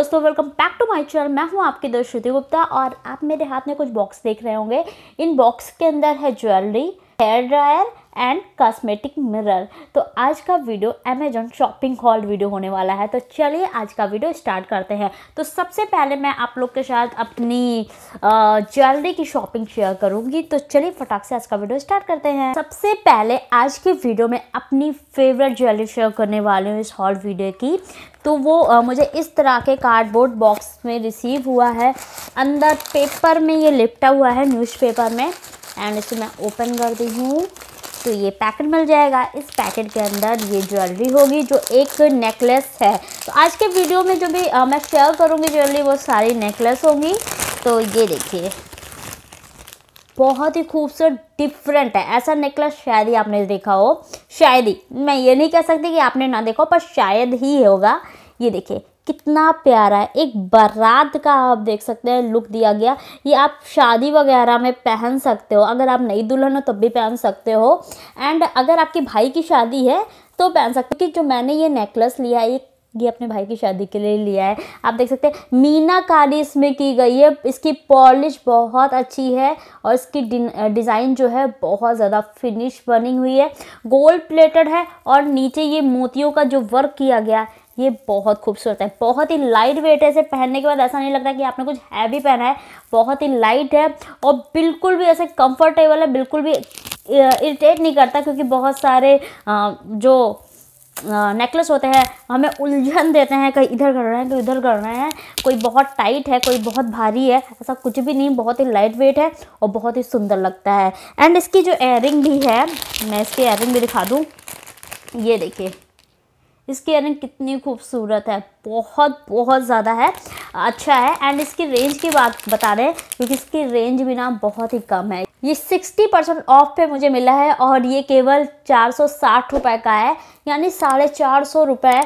दोस्तों welcome back to my channel मैं हूं आपकी दोस्त श्रुति गुप्ता और आप मेरे हाथ में कुछ बॉक्स देख रहे होंगे इन बॉक्स के अंदर है jewellery hair dryer and cosmetic mirror तो आज का video Amazon shopping haul video होने वाला है तो चलिए आज का वीडियो स्टार्ट करते हैं तो सबसे पहले मैं आप लोग के साथ अपनी ज्वेलरी की शॉपिंग शेयर करूँगी तो चलिए फटाक से आज का वीडियो स्टार्ट करते हैं सबसे पहले आज के वीडियो में अपनी फेवरेट ज्वेलरी शेयर करने वाली हूँ इस हॉल वीडियो की तो वो आ, मुझे इस तरह के कार्डबोर्ड बॉक्स में रिसीव हुआ है अंदर पेपर में ये लिपटा हुआ है न्यूज़पेपर में एंड इसे मैं ओपन कर दी हूँ तो ये पैकेट मिल जाएगा इस पैकेट के अंदर ये ज्वेलरी होगी जो एक नेकलेस है तो आज के वीडियो में जो भी आ, मैं शेयर करूँगी ज्वेलरी वो सारी नेकलेस होगी तो ये देखिए बहुत ही खूबसूरत डिफरेंट है ऐसा नेकलेस शायद ही आपने देखा हो शायद ही मैं ये नहीं कह सकती कि आपने ना देखा हो पर शायद ही होगा ये देखिए कितना प्यारा है एक बारात का आप देख सकते हैं लुक दिया गया ये आप शादी वगैरह में पहन सकते हो अगर आप नई दुल्हन हो तब भी पहन सकते हो एंड अगर आपके भाई की शादी है तो पहन सकते हो कि जो मैंने ये नेकलेस लिया है ये ये अपने भाई की शादी के लिए लिया है आप देख सकते हैं मीनाकारी इसमें की गई है इसकी पॉलिश बहुत अच्छी है और इसकी डिज़ाइन जो है बहुत ज़्यादा फिनिश बनी हुई है गोल्ड प्लेटेड है और नीचे ये मोतियों का जो वर्क किया गया ये बहुत खूबसूरत है बहुत ही लाइट वेट है इसे पहनने के बाद ऐसा नहीं लगता कि आपने कुछ हैवी पहना है बहुत ही लाइट है और बिल्कुल भी ऐसे कंफर्टेबल है बिल्कुल भी इरिटेट नहीं करता क्योंकि बहुत सारे जो नेकलेस होते हैं हमें उलझन देते हैं कहीं इधर कर रहे हैं कहीं उधर कर रहे हैं कोई बहुत टाइट है कोई बहुत भारी है ऐसा कुछ भी नहीं बहुत ही लाइट वेट है और बहुत ही सुंदर लगता है एंड इसकी जो एयरिंग भी है मैं इसकी एयरिंग भी दिखा दूँ ये देखिए इसकी एयरिंग कितनी खूबसूरत है बहुत बहुत ज़्यादा है अच्छा है एंड इसकी रेंज की बात बता रहे हैं क्योंकि इसकी रेंज भी ना बहुत ही कम है ये 60 परसेंट ऑफ पे मुझे मिला है और ये केवल चार सौ साठ रुपये का है यानी साढ़े चार सौ रुपये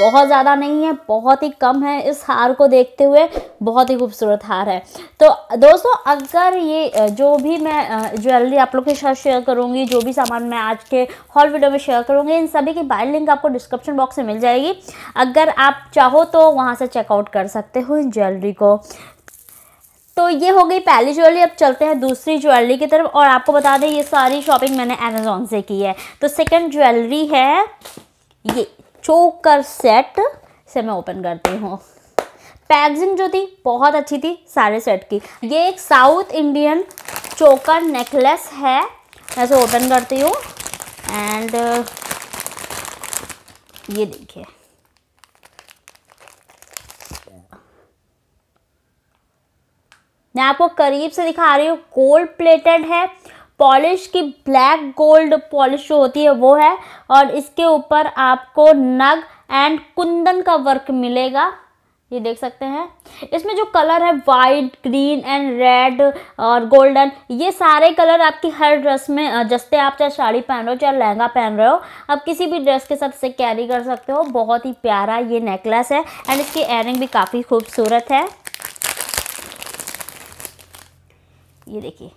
बहुत ज़्यादा नहीं है बहुत ही कम है इस हार को देखते हुए बहुत ही खूबसूरत हार है तो दोस्तों अगर ये जो भी मैं ज्वेलरी आप लोग के साथ शेयर करूँगी जो भी सामान मैं आज के हॉल वीडियो में शेयर करूँगी इन सभी की बाय लिंक आपको डिस्क्रिप्शन बॉक्स में मिल जाएगी अगर आप चाहो तो वहाँ से चेकआउट कर सकते हो इन ज्वेलरी को तो ये हो गई पहली ज्वेलरी अब चलते हैं दूसरी ज्वेलरी की तरफ और आपको बता दें ये सारी शॉपिंग मैंने अमेज़ोन से की है तो सेकंड ज्वेलरी है ये चोकर सेट से मैं ओपन करती हूँ पैकेजिंग जो थी बहुत अच्छी थी सारे सेट की ये एक साउथ इंडियन चोकर नेकलेस है ऐसे ओपन करती हूँ एंड ये देखिए मैं आपको करीब से दिखा रही हूँ गोल्ड प्लेटेड है पॉलिश की ब्लैक गोल्ड पॉलिश जो होती है वो है और इसके ऊपर आपको नग एंड कुंदन का वर्क मिलेगा ये देख सकते हैं इसमें जो कलर है वाइट ग्रीन एंड रेड और गोल्डन ये सारे कलर आपकी हर ड्रेस में जस्ते आप चाहे साड़ी पहन रहे हो चाहे लहंगा पहन रहे हो आप किसी भी ड्रेस के साथ इसे कैरी कर सकते हो बहुत ही प्यारा ये नेकलेस है एंड इसकी एयरिंग भी काफ़ी खूबसूरत है ये देखिए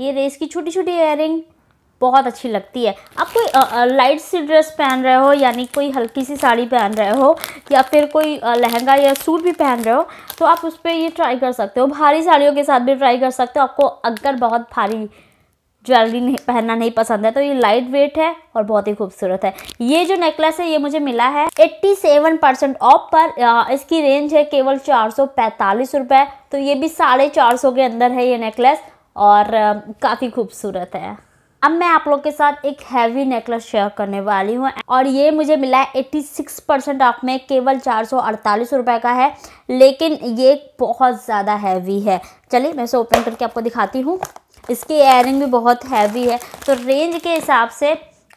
ये रेस की छोटी छोटी एयरिंग बहुत अच्छी लगती है आप कोई आ, आ, लाइट सी ड्रेस पहन रहे हो यानी कोई हल्की सी साड़ी पहन रहे हो या फिर कोई लहंगा या सूट भी पहन रहे हो तो आप उस पर ये ट्राई कर सकते हो भारी साड़ियों के साथ भी ट्राई कर सकते हो आपको अगर बहुत भारी ज्वेलरी नहीं पहनना नहीं पसंद है तो ये लाइट वेट है और बहुत ही खूबसूरत है ये जो नेकलेस है ये मुझे मिला है 87 परसेंट ऑफ पर इसकी रेंज है केवल चार सौ रुपए तो ये भी साढ़े चार सौ के अंदर है ये नेकलेस और काफ़ी खूबसूरत है अब मैं आप लोग के साथ एक हैवी नेकलेस शेयर करने वाली हूँ और ये मुझे मिला है 86 परसेंट ऑफ में केवल चार सौ रुपए का है लेकिन ये बहुत ज़्यादा हैवी है चलिए मैं इसे ओपन करके आपको दिखाती हूँ इसकी एयरिंग भी बहुत हैवी है तो रेंज के हिसाब से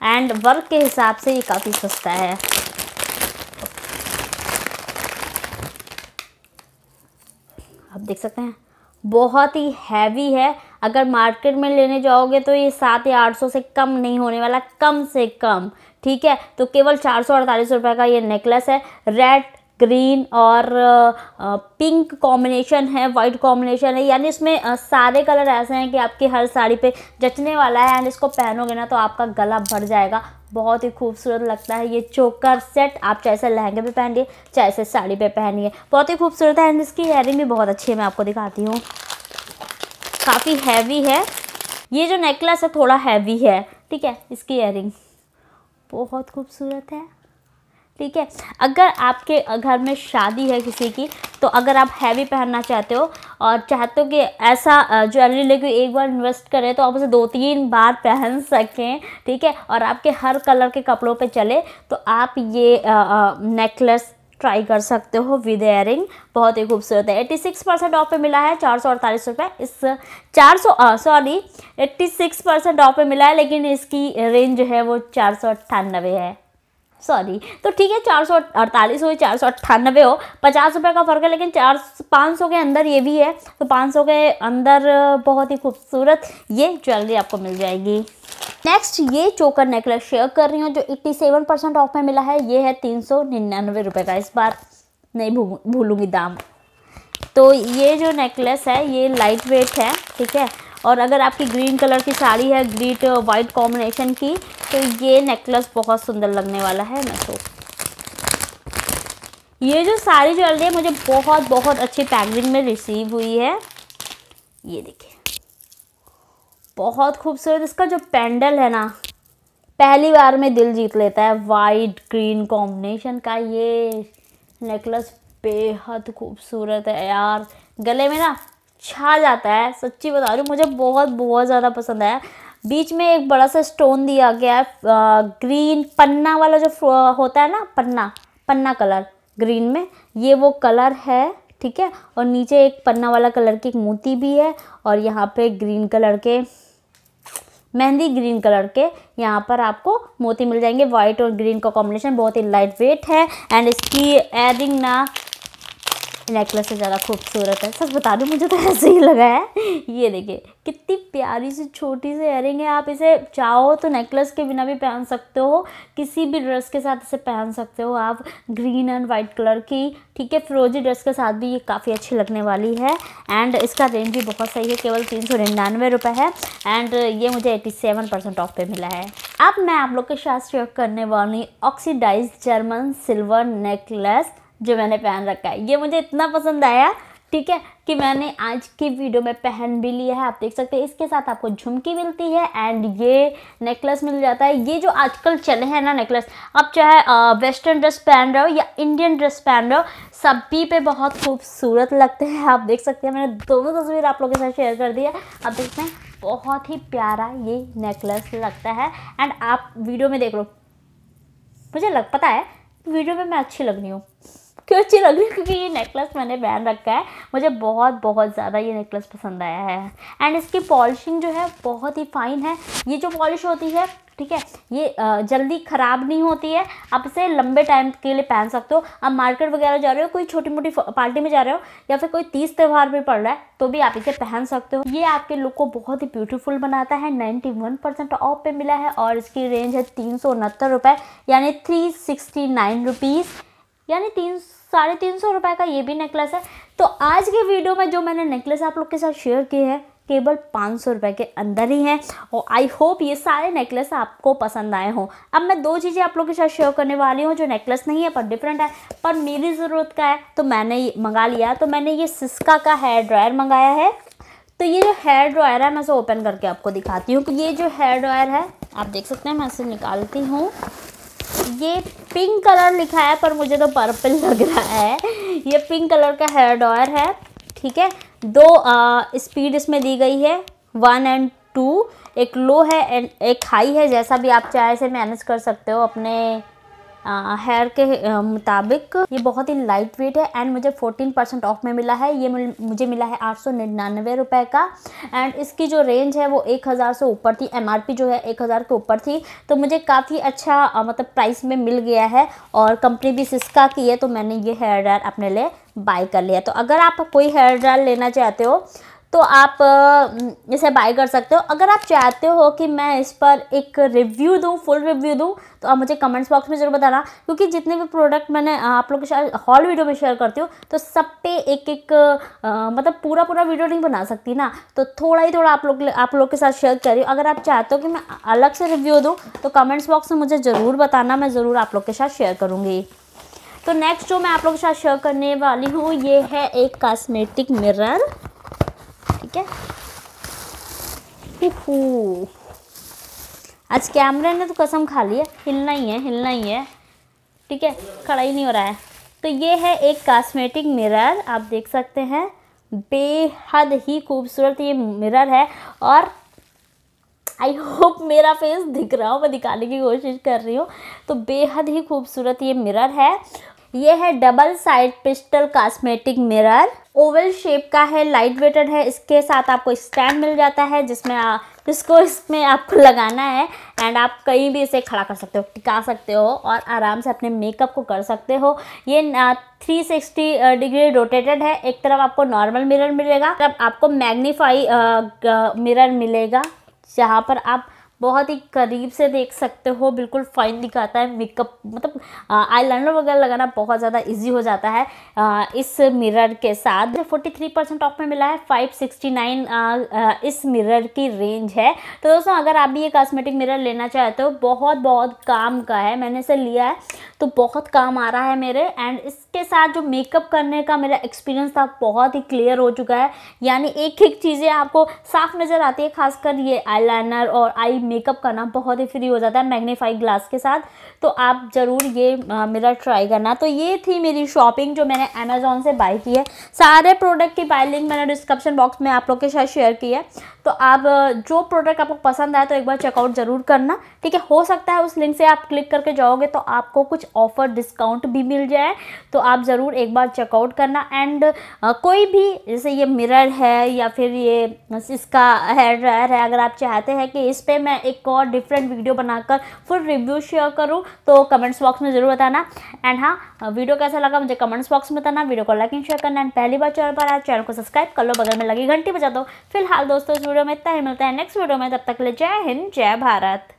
एंड वर्क के हिसाब से ये काफ़ी सस्ता है आप देख सकते हैं बहुत ही हैवी है अगर मार्केट में लेने जाओगे तो ये सात या आठ सौ से कम नहीं होने वाला कम से कम ठीक है तो केवल चार सौ अड़तालीस रुपये का ये नेकलेस है रेड ग्रीन और पिंक कॉम्बिनेशन है वाइट कॉम्बिनेशन है यानी इसमें सारे कलर ऐसे हैं कि आपकी हर साड़ी पे जचने वाला है एंड इसको पहनोगे ना तो आपका गला भर जाएगा बहुत ही खूबसूरत लगता है ये चोकर सेट आप चाहे से लहंगे पे पहनिए चाहे से साड़ी पे पहनिए बहुत ही खूबसूरत है एंड इसकी हेयरिंग भी बहुत अच्छी है मैं आपको दिखाती हूँ काफ़ी हैवी है ये जो नेकलेस है थोड़ा हैवी है ठीक है इसकी एयरिंग बहुत खूबसूरत है ठीक है अगर आपके घर में शादी है किसी की तो अगर आप हैवी पहनना चाहते हो और चाहते हो कि ऐसा ज्वेलरी लेके एक बार इन्वेस्ट करें तो आप उसे दो तीन बार पहन सकें ठीक है और आपके हर कलर के कपड़ों पे चले तो आप ये नेकलेस ट्राई कर सकते हो विद एयरिंग बहुत ही खूबसूरत है 86 परसेंट ऑफ पे मिला है चार सौ अड़तालीस रुपये इस चार सौ सॉरी सिक्स परसेंट ऑफ पे मिला है लेकिन इसकी रेंज है वो चार सौ अट्ठानबे है सॉरी तो ठीक है चार सौ अड़तालीस हो चार सौ अट्ठानबे हो पचास रुपये का फ़र्क है लेकिन चार पाँच सौ के अंदर ये भी है तो पाँच सौ के अंदर बहुत ही खूबसूरत ये ज्वेलरी आपको मिल जाएगी नेक्स्ट ये चोकर नेकलेस शेयर कर रही हूँ जो एट्टी सेवन परसेंट ऑफ में मिला है ये है तीन सौ निन्यानवे रुपये का इस बार नहीं भू भूलूँगी दाम तो ये जो नेकलेस है ये लाइट वेट है ठीक है और अगर आपकी ग्रीन कलर की साड़ी है ग्रीट वाइट कॉम्बिनेशन की तो ये नेकलेस बहुत सुंदर लगने वाला है मैं तो ये जो सारी ज्वेलरी है मुझे बहुत बहुत अच्छी पैकेजिंग में रिसीव हुई है ये देखिए बहुत खूबसूरत इसका जो पेंडल है ना पहली बार में दिल जीत लेता है वाइट ग्रीन कॉम्बिनेशन का ये नेकलेस बेहद खूबसूरत है यार गले में ना छा जाता है सच्ची बता रही हूँ मुझे बहुत बहुत ज़्यादा पसंद आया बीच में एक बड़ा सा स्टोन दिया गया है ग्रीन पन्ना वाला जो होता है ना पन्ना पन्ना कलर ग्रीन में ये वो कलर है ठीक है और नीचे एक पन्ना वाला कलर की एक मोती भी है और यहाँ पे ग्रीन कलर के मेहंदी ग्रीन कलर के यहाँ पर आपको मोती मिल जाएंगे वाइट और ग्रीन का कॉम्बिनेशन बहुत ही लाइट वेट है एंड इसकी एडिंग ना नेकलेस से ज़्यादा खूबसूरत है सच बता दूँ मुझे तो ऐसे ही लगा है ये देखिए कितनी प्यारी सी छोटी सी एयरिंग है आप इसे चाहो तो नेकलेस के बिना भी पहन सकते हो किसी भी ड्रेस के साथ इसे पहन सकते हो आप ग्रीन एंड वाइट कलर की ठीक है फ्रोजी ड्रेस के साथ भी ये काफ़ी अच्छी लगने वाली है एंड इसका रेंज भी बहुत सही है केवल तीन सौ निन्यानवे रुपये है एंड ये मुझे एटी सेवन परसेंट ऑफ पे मिला है अब मैं आप लोग के साथ शेयर करने वाली ऑक्सीडाइज जर्मन सिल्वर नेकलेस जो मैंने पहन रखा है ये मुझे इतना पसंद आया ठीक है कि मैंने आज की वीडियो में पहन भी लिया है आप देख सकते हैं इसके साथ आपको झुमकी मिलती है एंड ये नेकलेस मिल जाता है ये जो आजकल चले हैं ना नेकलेस आप चाहे वेस्टर्न ड्रेस पहन रहे हो या इंडियन ड्रेस पहन रहे हो सभी पे बहुत खूबसूरत लगते हैं आप देख सकते हैं मैंने दोनों तस्वीर आप लोगों के साथ शेयर कर दी है आप देखते हैं बहुत ही प्यारा ये नेकलेस लगता है एंड आप वीडियो में देख लो मुझे लग पता है वीडियो में मैं अच्छी लग रही हूँ क्यों अच्छी लग रही है क्योंकि ये नेकलेस मैंने पहन रखा है मुझे बहुत बहुत ज़्यादा ये नेकलेस पसंद आया है एंड इसकी पॉलिशिंग जो है बहुत ही फाइन है ये जो पॉलिश होती है ठीक है ये जल्दी ख़राब नहीं होती है आप इसे लंबे टाइम के लिए पहन सकते हो आप मार्केट वगैरह जा रहे हो कोई छोटी मोटी पार्टी में जा रहे हो या फिर कोई तीस त्यौहार में पड़ रहा है तो भी आप इसे पहन सकते हो ये आपके लुक को बहुत ही ब्यूटीफुल बनाता है 91 परसेंट ऑफ पे मिला है और इसकी रेंज है तीन सौ उनहत्तर रुपये यानी थ्री सिक्सटी नाइन रुपीज़ यानी तीन साढ़े तीन सौ रुपये का ये भी नेकलेस है तो आज के वीडियो में जो मैंने नेकलेस आप लोग के साथ शेयर किए हैं केवल पाँच सौ रुपये के अंदर ही हैं और आई होप ये सारे नेकलेस आपको पसंद आए हों अब मैं दो चीज़ें आप लोग के साथ शेयर करने वाली हूँ जो नेकलेस नहीं है पर डिफरेंट है पर मेरी ज़रूरत का है तो मैंने मंगा लिया तो मैंने ये सिस्का का हेयर ड्रायर मंगाया है तो ये जो हेयर ड्रायर है मैं इसे ओपन करके आपको दिखाती हूँ कि ये जो हेयर ड्रायर है आप देख सकते हैं मैं इसे निकालती हूँ ये पिंक कलर लिखा है पर मुझे तो पर्पल लग रहा है ये पिंक कलर का हेयर डॉयर है ठीक है दो स्पीड इसमें दी गई है वन एंड टू एक लो है एंड एक हाई है जैसा भी आप चाहे से मैनेज कर सकते हो अपने हेयर के मुताबिक ये बहुत ही लाइट वेट है एंड मुझे 14 परसेंट ऑफ में मिला है ये मुझे मिला है आठ सौ निन्यानवे रुपये का एंड इसकी जो रेंज है वो एक हज़ार से ऊपर थी एम जो है एक हज़ार के ऊपर थी तो मुझे काफ़ी अच्छा मतलब प्राइस में मिल गया है और कंपनी भी सिस्का की है तो मैंने ये हेयर ड्रायर अपने लिए बाय कर लिया तो अगर आप कोई हेयर ड्रायर लेना चाहते हो तो आप इसे बाय कर सकते हो अगर आप चाहते हो कि मैं इस पर एक रिव्यू दूँ फुल रिव्यू दूँ तो आप मुझे कमेंट्स बॉक्स में ज़रूर बताना क्योंकि जितने भी प्रोडक्ट मैंने आप लोग के साथ हॉल वीडियो में शेयर करती हूँ तो सब पे एक एक आ, मतलब पूरा पूरा वीडियो नहीं बना सकती ना तो थोड़ा ही थोड़ा आप लोग आप लोग के साथ शेयर कर रही हूँ अगर आप चाहते हो कि मैं अलग से रिव्यू दूँ तो कमेंट्स बॉक्स में मुझे ज़रूर बताना मैं ज़रूर आप लोग के साथ शेयर करूँगी तो नेक्स्ट जो मैं आप लोग के साथ शेयर करने वाली हूँ ये है एक कॉस्मेटिक मिरर ठीक है आज कैमरे ने तो कसम खा ली है हिलना ही है हिलना ही है ठीक है खड़ा ही नहीं हो रहा है तो ये है एक कॉस्मेटिक मिरर आप देख सकते हैं बेहद ही खूबसूरत ये मिरर है और आई होप मेरा फेस दिख रहा हो मैं दिखाने की कोशिश कर रही हूँ तो बेहद ही खूबसूरत ये मिरर है ये है डबल साइड पिस्टल कॉस्मेटिक मिरर ओवल शेप का है लाइट वेटेड है इसके साथ आपको स्टैंड मिल जाता है जिसमें आ, इसको इसमें आपको लगाना है एंड आप कहीं भी इसे खड़ा कर सकते हो टिका सकते हो और आराम से अपने मेकअप को कर सकते हो ये थ्री सिक्सटी डिग्री रोटेटेड है एक तरफ आपको नॉर्मल मिरर मिलेगा तब आपको मैग्नीफाई मिरर मिलेगा जहाँ पर आप बहुत ही करीब से देख सकते हो बिल्कुल फाइन दिखाता है मेकअप मतलब आईलाइनर वगैरह लगाना बहुत ज़्यादा इजी हो जाता है आ, इस मिरर के साथ 43 परसेंट ऑफ में मिला है 569 आ, आ, इस मिरर की रेंज है तो दोस्तों अगर आप भी ये कॉस्मेटिक मिरर लेना चाहते हो बहुत बहुत काम का है मैंने इसे लिया है तो बहुत काम आ रहा है मेरे एंड इस के साथ जो मेकअप करने का मेरा एक्सपीरियंस था बहुत ही क्लियर हो चुका है यानी एक एक चीज़ें आपको साफ नज़र आती है खासकर ये आईलाइनर और आई मेकअप करना बहुत ही फ्री हो जाता है मैग्नीफाइड ग्लास के साथ तो आप ज़रूर ये आ, मेरा ट्राई करना तो ये थी मेरी शॉपिंग जो मैंने अमेज़ोन से बाई की है सारे प्रोडक्ट की बाई लिंक मैंने डिस्क्रिप्शन बॉक्स में आप लोग के साथ शेयर की है तो आप जो प्रोडक्ट आपको पसंद आए तो एक बार चेकआउट ज़रूर करना ठीक है हो सकता है उस लिंक से आप क्लिक करके जाओगे तो आपको कुछ ऑफ़र डिस्काउंट भी मिल जाए तो आप ज़रूर एक बार चेकआउट करना एंड कोई भी जैसे ये मिरर है या फिर ये इसका हेयर ड्रायर है अगर आप चाहते हैं कि इस पर मैं एक और डिफरेंट वीडियो बनाकर फुल रिव्यू शेयर करूँ तो कमेंट्स बॉक्स में ज़रूर बताना एंड हाँ वीडियो कैसा लगा मुझे कमेंट्स बॉक्स में बताना वीडियो को लाइक एंड शेयर करना एंड पहली बार चैनल पर आया चैनल को सब्सक्राइब कर लो बगल में लगी घंटी बजा दो फिलहाल दोस्तों इस वीडियो में इतना ही मिलता है नेक्स्ट वीडियो में तब तक ले जय हिंद जय भारत